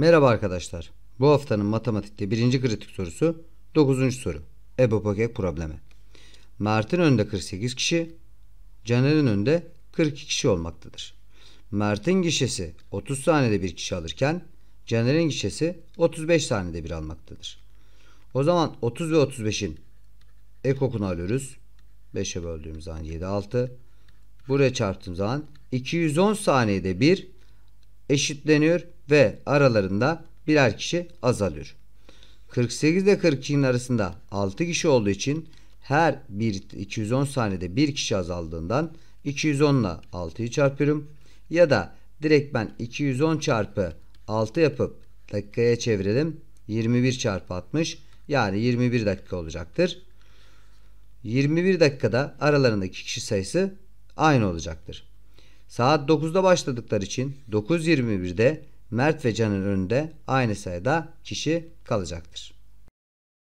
Merhaba arkadaşlar. Bu haftanın matematikte birinci kritik sorusu 9. soru. Ebopage problemi. Mert'in önünde 48 kişi, Caner'in önünde 42 kişi olmaktadır. Mert'in gişesi 30 saniyede bir kişi alırken Caner'in gişesi 35 saniyede bir almaktadır. O zaman 30 ve 35'in ekokunu alıyoruz. 5'e böldüğümüz zaman 7, 6. Buraya çarptığım zaman 210 saniyede bir eşitleniyor ve aralarında birer kişi azalıyor. 48 ile 42'nin arasında 6 kişi olduğu için her bir 210 saniyede bir kişi azaldığından 210 ile 6'yı çarpıyorum. Ya da direkt ben 210 çarpı 6 yapıp dakikaya çevirelim. 21 çarpı 60 yani 21 dakika olacaktır. 21 dakikada aralarındaki kişi sayısı aynı olacaktır. Saat 9'da başladıkları için 9.21'de Mert ve Can'ın önünde aynı sayıda kişi kalacaktır.